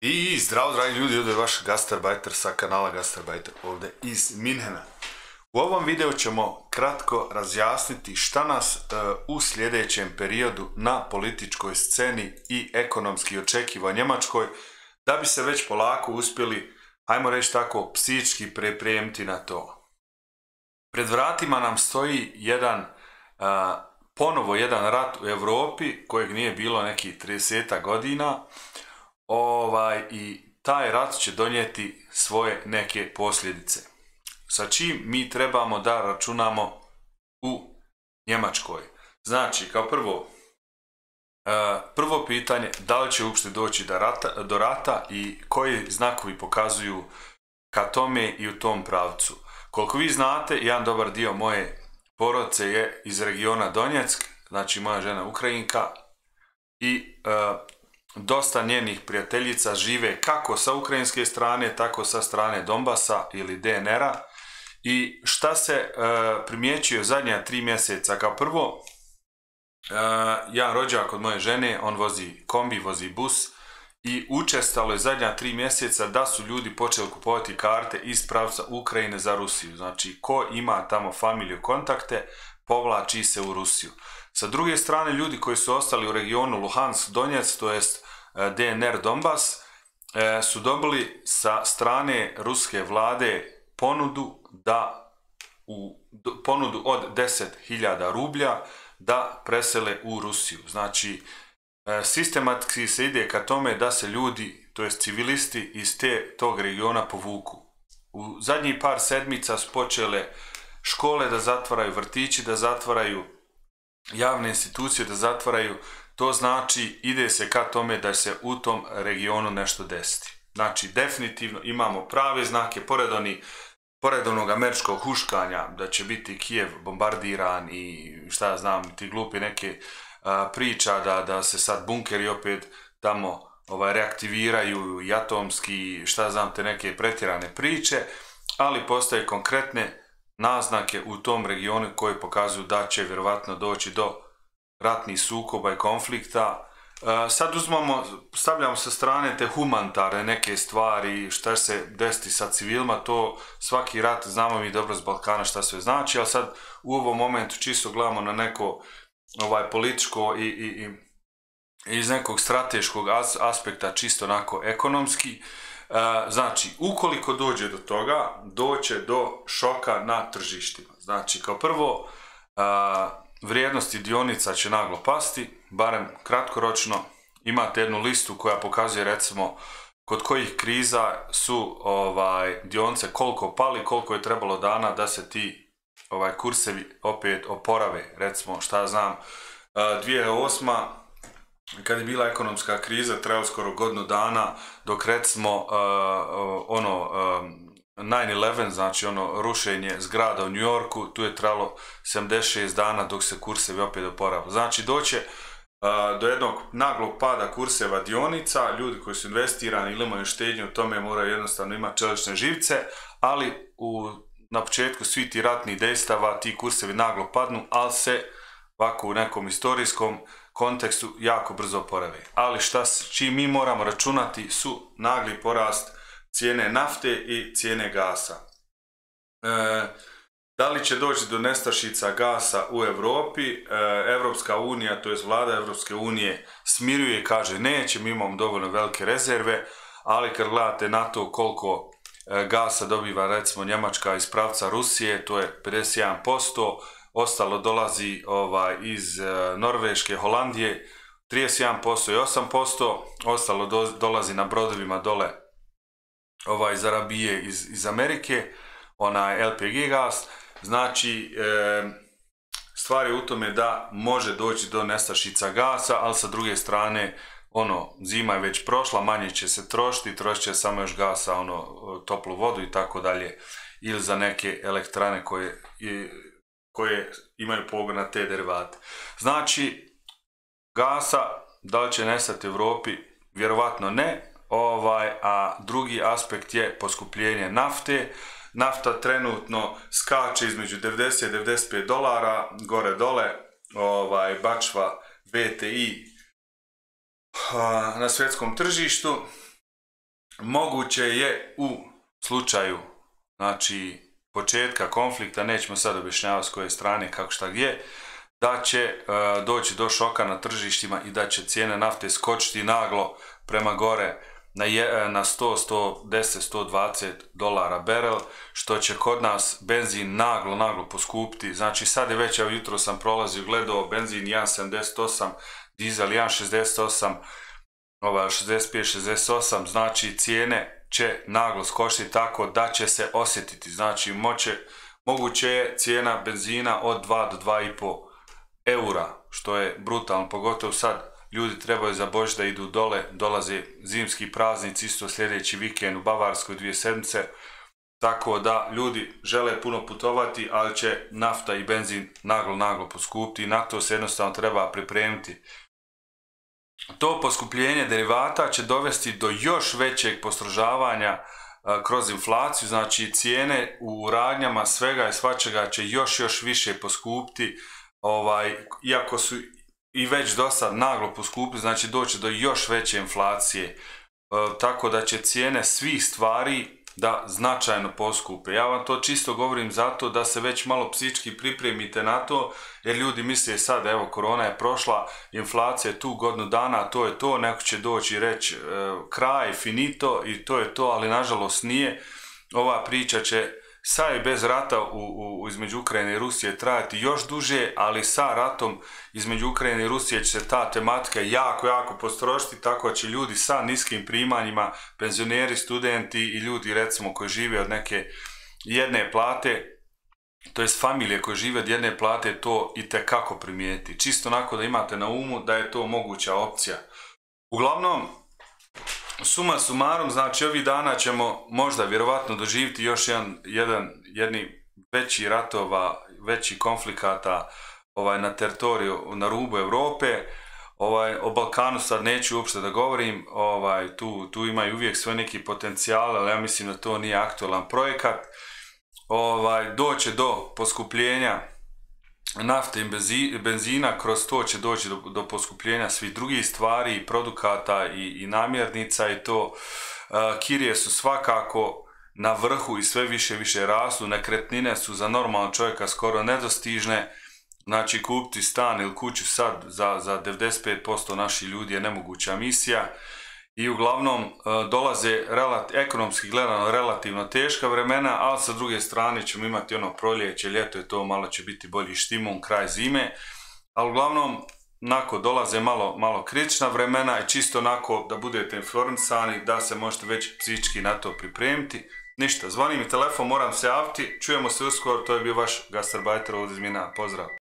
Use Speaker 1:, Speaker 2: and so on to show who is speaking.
Speaker 1: I zdravo dragi ljudi, ovdje je vaš Gastarbajter sa kanala Gastarbajter ovdje iz Minhena. U ovom videu ćemo kratko razjasniti šta nas e, u sljedećem periodu na političkoj sceni i ekonomski očekiva Njemačkoj da bi se već polako uspjeli, hajmo reći tako, psički prepremiti na to. Pred vratima nam stoji jedan, e, ponovo jedan rat u Europi kojeg nije bilo nekih 30 godina, ovaj, i taj rat će donijeti svoje neke posljedice. Sa čim mi trebamo da računamo u Njemačkoj? Znači, kao prvo, e, prvo pitanje, da li će uopšte doći do rata, do rata i koji znakovi pokazuju ka tome i u tom pravcu. Koliko vi znate, jedan dobar dio moje porodce je iz regiona Donjeck, znači moja žena Ukrajinka i e, Dosta njenih prijateljica žive kako sa ukrajinske strane, tako sa strane Donbasa ili DNR-a. I šta se e, primjećuje zadnja tri mjeseca? Kao prvo, e, ja rođak od moje žene, on vozi kombi, vozi bus i učestalo je zadnja tri mjeseca da su ljudi počeli kupovati karte iz pravca Ukrajine za Rusiju. Znači, ko ima tamo familiju kontakte, povlači se u Rusiju. Sa druge strane, ljudi koji su ostali u regionu Luhansk, Donjec, to jest E, DNR Donbas e, su dobili sa strane ruske vlade ponudu da u ponudu od 10.000 rublja da presele u Rusiju. Znači, e, sistematski se ide ka tome da se ljudi, to jest civilisti iz te, tog regiona povuku. U zadnjih par sedmica su počele škole da zatvaraju, vrtići da zatvaraju, javne institucije da zatvaraju, to znači ide se ka tome da se u tom regionu nešto desiti. Znači definitivno imamo prave znake pored oni, pored onog američkog huškanja da će biti Kijev bombardiran i šta ja znam, ti glupi neke priča da, da se sad bunkeri opet tamo ovaj, reaktiviraju i atomski, šta ja znam, te neke pretjerane priče, ali postoje konkretne naznake u tom regionu koje pokazuju da će vjerovatno doći do ratnih sukoba i konflikta. E, sad uzmamo, stavljamo sa strane te humanitarne neke stvari, šta se desiti sa civilima, to svaki rat znamo mi dobro s Balkana šta sve znači, ali sad u ovom momentu čisto gledamo na neko ovaj političko i, i, i iz nekog strateškog aspekta, čisto onako ekonomski. E, znači, ukoliko dođe do toga, doće do šoka na tržištima. Znači, kao prvo, e, vrijednosti dionica će naglo pasti, barem kratkoročno. Imate jednu listu koja pokazuje recimo kod kojih kriza su ovaj, dionice koliko pali, koliko je trebalo dana da se ti ovaj, kursevi opet oporave. Recimo, šta znam, 2008. Eh, kad je bila ekonomska kriza, trebalo skoro godinu dana, dok recimo eh, ono 9-11, znači ono rušenje zgrada u New Yorku, tu je tralo 76 dana dok se kursevi opet oporavili. Znači doće do jednog naglog pada kurseva dionica, ljudi koji su investirani ili imaju štednju u tome moraju jednostavno imati čelične živce, ali u, na početku svi ti ratni dejstava, ti kursevi naglo padnu, ali se ovako u nekom istorijskom kontekstu jako brzo porave. Ali šta čim mi moramo računati su nagli porast cijene nafte i cijene gasa. E, da li će doći do nestašica gasa u Europi? Europska unija, to je vlada Europske unije, smiruje i kaže neće, mi imamo dovoljno velike rezerve, ali kad gledate na to koliko e, gasa dobiva recimo Njemačka iz pravca Rusije, to je 51%, ostalo dolazi ovaj, iz e, Norveške, Holandije, 31% i 8%, ostalo dolazi na brodovima dole ovaj, zarabije iz, iz Amerike, onaj LPG gas, znači e, stvar je u tome da može doći do nestašica gasa, ali sa druge strane ono, zima je već prošla, manje će se trošiti, trošit će samo još gasa, ono, toplu vodu i tako dalje, ili za neke elektrane koje, koje imaju pogon na te derivate. Znači, gasa, da li će nestati u Europi, vjerovatno ne, ovaj, a drugi aspekt je poskupljenje nafte. Nafta trenutno skače između 90 i 95 dolara, gore dole, ovaj, bačva BTI na svjetskom tržištu. Moguće je u slučaju znači, početka konflikta, nećemo sad objašnjavati s koje strane, kako šta gdje, da će e, doći do šoka na tržištima i da će cijene nafte skočiti naglo prema gore na, 100, 110, 120 dolara barrel, što će kod nas benzin naglo, naglo poskupiti. Znači sad je već, ja jutro sam prolazio, gledao benzin 1.78, dizel 1.68, ovaj, 65, 68, znači cijene će naglo skošiti tako da će se osjetiti. Znači moće, moguće je cijena benzina od 2 do 2,5 eura, što je brutalno, pogotovo sad ljudi trebaju za božić da idu dole, dolaze zimski praznici, isto sljedeći vikend u Bavarskoj dvije sedmice, tako da ljudi žele puno putovati, ali će nafta i benzin naglo naglo poskupiti i na to se jednostavno treba pripremiti. To poskupljenje derivata će dovesti do još većeg postrožavanja e, kroz inflaciju, znači cijene u radnjama svega i svačega će još još više poskupiti, ovaj, iako su i već do sad naglo poskupili, znači doći do još veće inflacije, e, tako da će cijene svih stvari da značajno poskupe. Ja vam to čisto govorim zato da se već malo psički pripremite na to, jer ljudi misle sad, evo, korona je prošla, inflacija je tu godinu dana, to je to, neko će doći i reći e, kraj, finito i to je to, ali nažalost nije. Ova priča će sa je bez rata u, u, između Ukrajine i Rusije trajati još duže, ali sa ratom između Ukrajine i Rusije će se ta tematika jako, jako postrošiti, tako da će ljudi sa niskim primanjima, penzioneri, studenti i ljudi recimo koji žive od neke jedne plate, to jest familije koje žive od jedne plate to i kako primijeti. Čisto onako da imate na umu da je to moguća opcija. Uglavnom, Suma sumarom, znači ovih dana ćemo možda vjerovatno doživjeti još jedan, jedan jedni veći ratova, veći konflikata ovaj, na teritoriju, na rubu Europe. Ovaj, o Balkanu sad neću uopšte da govorim, ovaj, tu, tu imaju uvijek sve neki potencijal, ali ja mislim da to nije aktualan projekat. Ovaj, doće do poskupljenja nafte i benzina, kroz to će doći do, poskupljenja svih drugih stvari i produkata i, namjernica i to. E, kirije su svakako na vrhu i sve više i više rastu, nekretnine su za normalnog čovjeka skoro nedostižne, znači kupiti stan ili kuću sad za, za 95% naših ljudi je nemoguća misija i uglavnom e, dolaze ekonomski gledano relativno teška vremena, ali sa druge strane ćemo imati ono proljeće, ljeto je to, malo će biti bolji štimom kraj zime, ali uglavnom nako dolaze malo, malo kritična vremena i čisto onako da budete informisani, da se možete već psički na to pripremiti. Ništa, zvoni mi telefon, moram se javiti, čujemo se uskoro, to je bio vaš gastarbajter od Izmina, pozdrav!